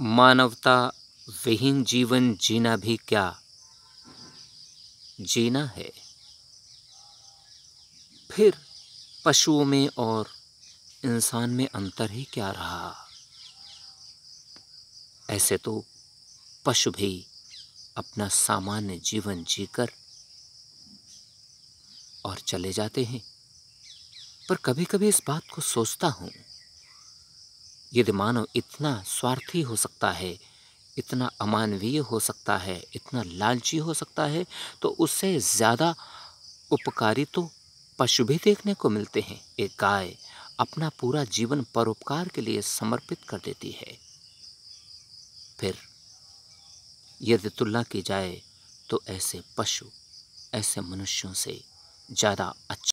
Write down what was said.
मानवता विहीन जीवन जीना भी क्या जीना है फिर पशुओं में और इंसान में अंतर ही क्या रहा ऐसे तो पशु भी अपना सामान्य जीवन जीकर और चले जाते हैं पर कभी कभी इस बात को सोचता हूँ यदि मानव इतना स्वार्थी हो सकता है इतना अमानवीय हो सकता है इतना लालची हो सकता है तो उससे ज़्यादा उपकारी तो पशु भी देखने को मिलते हैं एक गाय अपना पूरा जीवन परोपकार के लिए समर्पित कर देती है फिर यदि तुलना की जाए तो ऐसे पशु ऐसे मनुष्यों से ज़्यादा अच्छा